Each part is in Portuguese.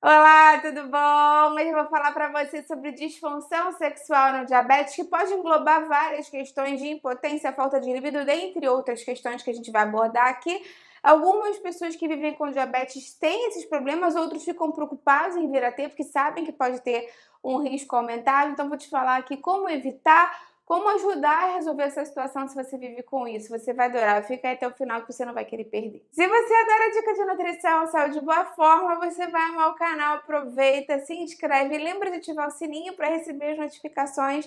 Olá, tudo bom? Hoje eu vou falar para você sobre disfunção sexual no diabetes, que pode englobar várias questões de impotência, falta de libido, dentre outras questões que a gente vai abordar aqui. Algumas pessoas que vivem com diabetes têm esses problemas, outros ficam preocupados em vir a ter, porque sabem que pode ter um risco aumentado. Então, vou te falar aqui como evitar, como ajudar a resolver essa situação se você vive com isso? Você vai adorar. Fica aí até o final que você não vai querer perder. Se você adora dica de nutrição, saúde boa forma, você vai amar o canal. Aproveita, se inscreve. Lembra de ativar o sininho para receber as notificações.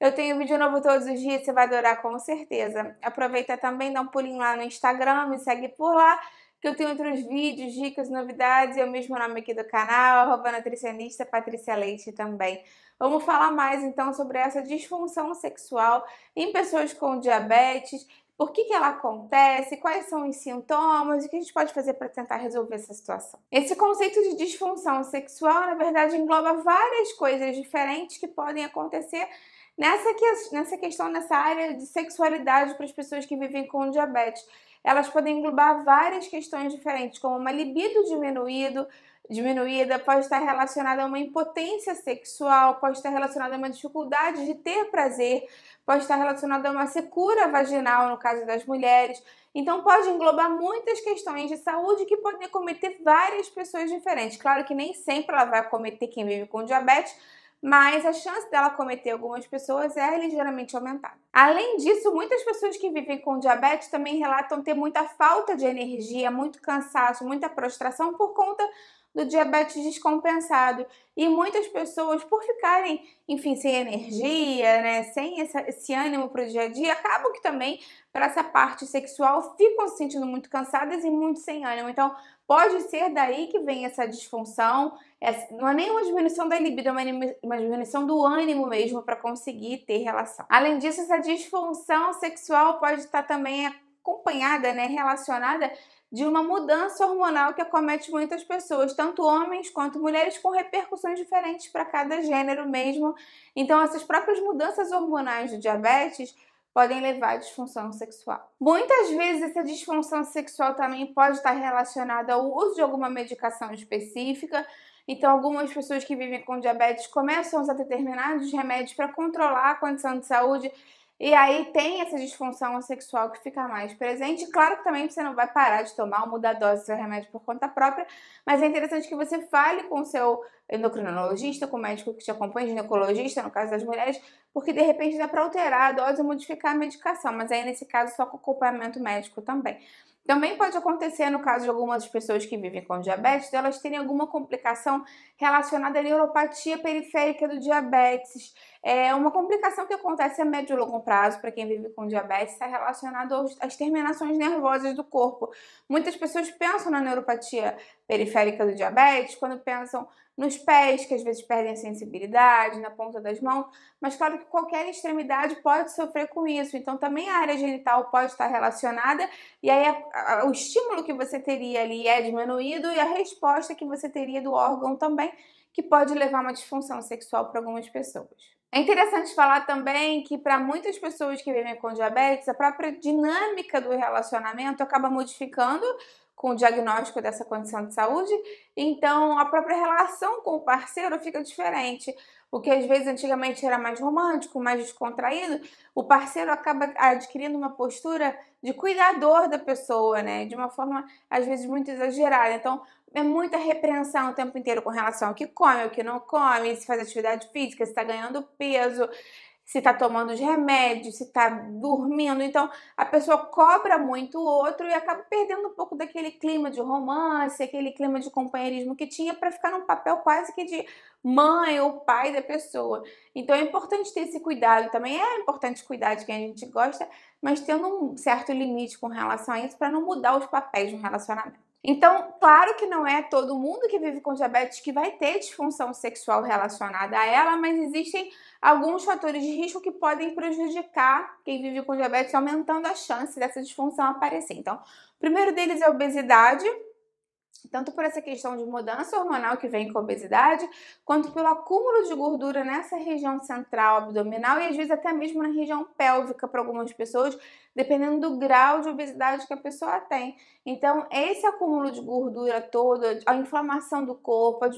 Eu tenho vídeo novo todos os dias, você vai adorar com certeza. Aproveita também, dá um pulinho lá no Instagram, me segue por lá que eu tenho outros vídeos, dicas, novidades, é o mesmo nome aqui do canal, arroba nutricionista Patrícia Leite também. Vamos falar mais então sobre essa disfunção sexual em pessoas com diabetes, por que, que ela acontece, quais são os sintomas, o que a gente pode fazer para tentar resolver essa situação. Esse conceito de disfunção sexual, na verdade, engloba várias coisas diferentes que podem acontecer nessa questão, nessa área de sexualidade para as pessoas que vivem com diabetes elas podem englobar várias questões diferentes, como uma libido diminuído, diminuída, pode estar relacionada a uma impotência sexual, pode estar relacionada a uma dificuldade de ter prazer, pode estar relacionada a uma secura vaginal, no caso das mulheres. Então, pode englobar muitas questões de saúde que podem cometer várias pessoas diferentes. Claro que nem sempre ela vai cometer quem vive com diabetes mas a chance dela cometer algumas pessoas é ligeiramente aumentada. Além disso, muitas pessoas que vivem com diabetes também relatam ter muita falta de energia, muito cansaço, muita prostração por conta do diabetes descompensado. E muitas pessoas, por ficarem, enfim, sem energia, né, sem essa, esse ânimo para o dia a dia, acabam que também, para essa parte sexual, ficam se sentindo muito cansadas e muito sem ânimo. Então, pode ser daí que vem essa disfunção. Essa, não é nem uma diminuição da libido, é uma, uma diminuição do ânimo mesmo para conseguir ter relação. Além disso, essa disfunção sexual pode estar tá também acompanhada, né, relacionada de uma mudança hormonal que acomete muitas pessoas, tanto homens quanto mulheres, com repercussões diferentes para cada gênero mesmo. Então, essas próprias mudanças hormonais do diabetes podem levar à disfunção sexual. Muitas vezes essa disfunção sexual também pode estar relacionada ao uso de alguma medicação específica. Então, algumas pessoas que vivem com diabetes começam a usar determinados remédios para controlar a condição de saúde e aí tem essa disfunção sexual que fica mais presente. Claro que também você não vai parar de tomar ou mudar a dose do seu remédio por conta própria, mas é interessante que você fale com o seu endocrinologista, com o médico que te acompanha, ginecologista, no caso das mulheres, porque de repente dá para alterar a dose ou modificar a medicação, mas aí nesse caso só com acompanhamento médico também. Também pode acontecer no caso de algumas pessoas que vivem com diabetes, elas terem alguma complicação relacionada à neuropatia periférica do diabetes. É uma complicação que acontece a médio e longo prazo para quem vive com diabetes está relacionada às terminações nervosas do corpo. Muitas pessoas pensam na neuropatia periférica do diabetes, quando pensam nos pés, que às vezes perdem a sensibilidade, na ponta das mãos, mas claro que qualquer extremidade pode sofrer com isso, então também a área genital pode estar relacionada, e aí a, a, o estímulo que você teria ali é diminuído e a resposta que você teria do órgão também, que pode levar a uma disfunção sexual para algumas pessoas. É interessante falar também que para muitas pessoas que vivem com diabetes, a própria dinâmica do relacionamento acaba modificando com o diagnóstico dessa condição de saúde, então a própria relação com o parceiro fica diferente. O que às vezes antigamente era mais romântico, mais descontraído, o parceiro acaba adquirindo uma postura de cuidador da pessoa, né? De uma forma às vezes muito exagerada. Então é muita repreensão o tempo inteiro com relação ao que come, o que não come, se faz atividade física, se está ganhando peso se está tomando os remédios, se está dormindo. Então, a pessoa cobra muito o outro e acaba perdendo um pouco daquele clima de romance, aquele clima de companheirismo que tinha para ficar num papel quase que de mãe ou pai da pessoa. Então, é importante ter esse cuidado também. É importante cuidar de quem a gente gosta, mas tendo um certo limite com relação a isso para não mudar os papéis no relacionamento. Então, claro que não é todo mundo que vive com diabetes que vai ter disfunção sexual relacionada a ela, mas existem alguns fatores de risco que podem prejudicar quem vive com diabetes, aumentando a chance dessa disfunção aparecer. Então, o primeiro deles é a obesidade, tanto por essa questão de mudança hormonal que vem com a obesidade, quanto pelo acúmulo de gordura nessa região central abdominal e às vezes até mesmo na região pélvica para algumas pessoas, dependendo do grau de obesidade que a pessoa tem. Então, esse acúmulo de gordura todo, a inflamação do corpo, a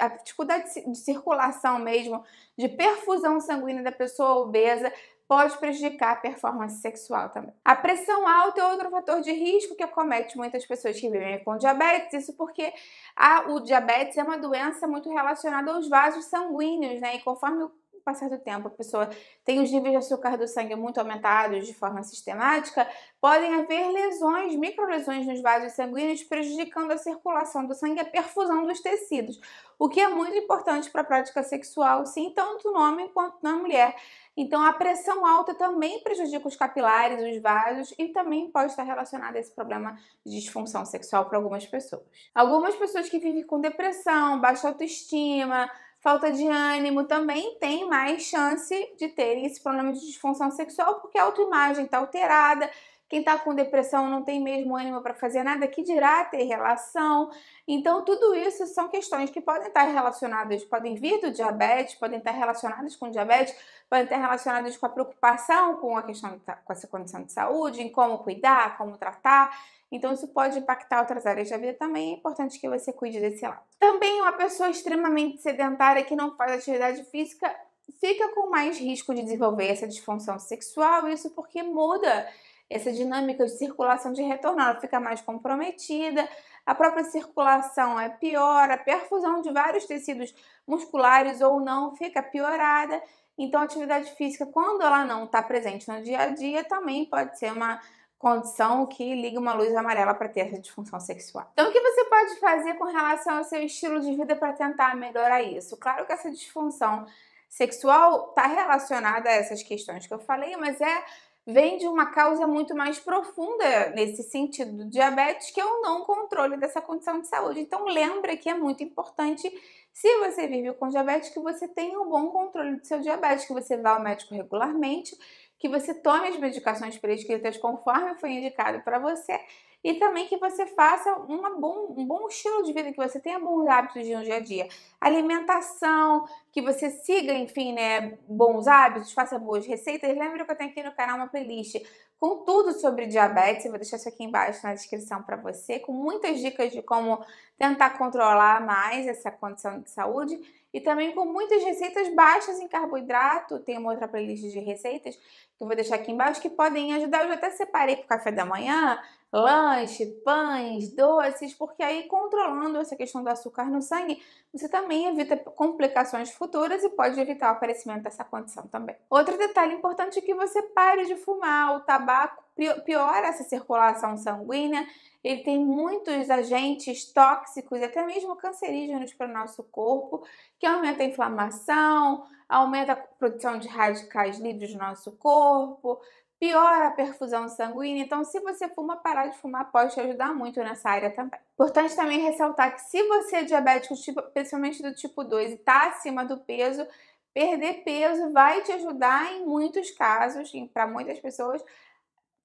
a dificuldade de circulação mesmo, de perfusão sanguínea da pessoa obesa, pode prejudicar a performance sexual também. A pressão alta é outro fator de risco que acomete muitas pessoas que vivem com diabetes, isso porque a, o diabetes é uma doença muito relacionada aos vasos sanguíneos, né? E conforme o passar do tempo, a pessoa tem os níveis de açúcar do sangue muito aumentados de forma sistemática, podem haver lesões, microlesões nos vasos sanguíneos, prejudicando a circulação do sangue e a perfusão dos tecidos, o que é muito importante para a prática sexual, sim, tanto no homem quanto na mulher. Então, a pressão alta também prejudica os capilares, os vasos e também pode estar relacionada a esse problema de disfunção sexual para algumas pessoas. Algumas pessoas que vivem com depressão, baixa autoestima, Falta de ânimo também tem mais chance de ter esse problema de disfunção sexual porque a autoimagem está alterada, quem está com depressão não tem mesmo ânimo para fazer nada, que dirá ter relação. Então, tudo isso são questões que podem estar relacionadas, podem vir do diabetes, podem estar relacionadas com diabetes, podem estar relacionadas com a preocupação com a questão com essa condição de saúde, em como cuidar, como tratar. Então, isso pode impactar outras áreas da vida também. É importante que você cuide desse lado. Também, uma pessoa extremamente sedentária que não faz atividade física fica com mais risco de desenvolver essa disfunção sexual. Isso porque muda essa dinâmica de circulação de retorno ela fica mais comprometida, a própria circulação é pior, a perfusão de vários tecidos musculares ou não fica piorada. Então, a atividade física, quando ela não está presente no dia a dia, também pode ser uma condição que liga uma luz amarela para ter essa disfunção sexual. Então, o que você pode fazer com relação ao seu estilo de vida para tentar melhorar isso? Claro que essa disfunção sexual está relacionada a essas questões que eu falei, mas é vem de uma causa muito mais profunda nesse sentido do diabetes, que é o não controle dessa condição de saúde. Então lembra que é muito importante, se você vive com diabetes, que você tenha um bom controle do seu diabetes, que você vá ao médico regularmente, que você tome as medicações prescritas conforme foi indicado para você e também que você faça bom, um bom estilo de vida, que você tenha bons hábitos no dia a dia. Alimentação, que você siga, enfim, né, bons hábitos, faça boas receitas. Lembra que eu tenho aqui no canal uma playlist com tudo sobre diabetes, eu vou deixar isso aqui embaixo na descrição para você, com muitas dicas de como tentar controlar mais essa condição de saúde e também com muitas receitas baixas em carboidrato, tem uma outra playlist de receitas que eu vou deixar aqui embaixo, que podem ajudar. Eu já até separei para o café da manhã, lanche, pães, doces, porque aí controlando essa questão do açúcar no sangue, você também evita complicações futuras e pode evitar o aparecimento dessa condição também. Outro detalhe importante é que você pare de fumar. O tabaco piora essa circulação sanguínea, ele tem muitos agentes tóxicos, e até mesmo cancerígenos para o nosso corpo, que aumenta a inflamação, aumenta a produção de radicais livres no nosso corpo, piora a perfusão sanguínea. Então, se você fuma, parar de fumar pode te ajudar muito nessa área também. Importante também ressaltar que se você é diabético, tipo, principalmente do tipo 2, e está acima do peso, perder peso vai te ajudar em muitos casos, para muitas pessoas,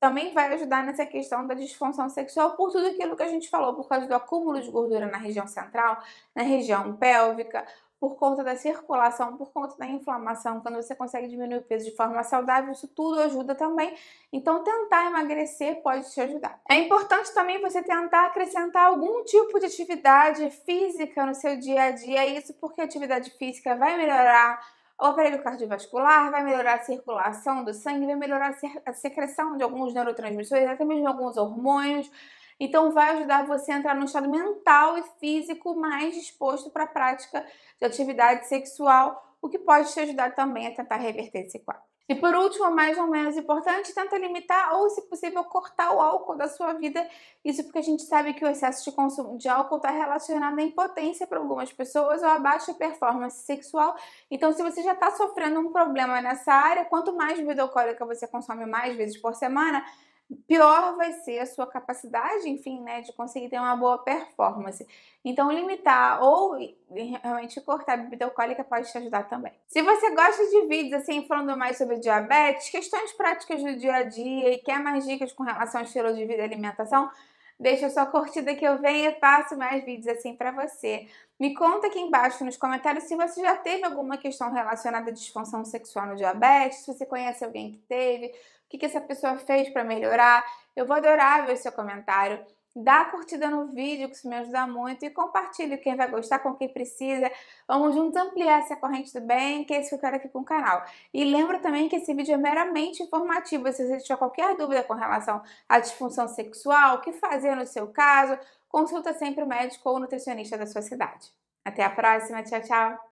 também vai ajudar nessa questão da disfunção sexual por tudo aquilo que a gente falou, por causa do acúmulo de gordura na região central, na região pélvica, por conta da circulação, por conta da inflamação, quando você consegue diminuir o peso de forma saudável, isso tudo ajuda também. Então, tentar emagrecer pode te ajudar. É importante também você tentar acrescentar algum tipo de atividade física no seu dia a dia, isso porque a atividade física vai melhorar o aparelho cardiovascular, vai melhorar a circulação do sangue, vai melhorar a secreção de alguns neurotransmissores, até mesmo alguns hormônios. Então, vai ajudar você a entrar num estado mental e físico mais disposto para a prática de atividade sexual, o que pode te ajudar também a tentar reverter esse quadro. E por último, mais ou menos importante, tenta limitar ou, se possível, cortar o álcool da sua vida. Isso porque a gente sabe que o excesso de consumo de álcool está relacionado à impotência para algumas pessoas ou a baixa performance sexual. Então, se você já está sofrendo um problema nessa área, quanto mais bebida alcoólica você consome mais vezes por semana, pior vai ser a sua capacidade, enfim, né, de conseguir ter uma boa performance. Então, limitar ou realmente cortar a bebida alcoólica pode te ajudar também. Se você gosta de vídeos assim falando mais sobre diabetes, questões práticas do dia a dia e quer mais dicas com relação ao estilo de vida e alimentação, deixa sua curtida que eu venho e faço mais vídeos assim para você. Me conta aqui embaixo nos comentários se você já teve alguma questão relacionada à disfunção sexual no diabetes, se você conhece alguém que teve, que, que essa pessoa fez para melhorar. Eu vou adorar ver seu comentário. Dá curtida no vídeo, que isso me ajuda muito, e compartilhe quem vai gostar, com quem precisa. Vamos juntos ampliar essa corrente do bem, que é isso que eu quero aqui com o canal. E lembra também que esse vídeo é meramente informativo. Se você tiver qualquer dúvida com relação à disfunção sexual, o que fazer no seu caso, consulta sempre o médico ou nutricionista da sua cidade. Até a próxima, tchau, tchau!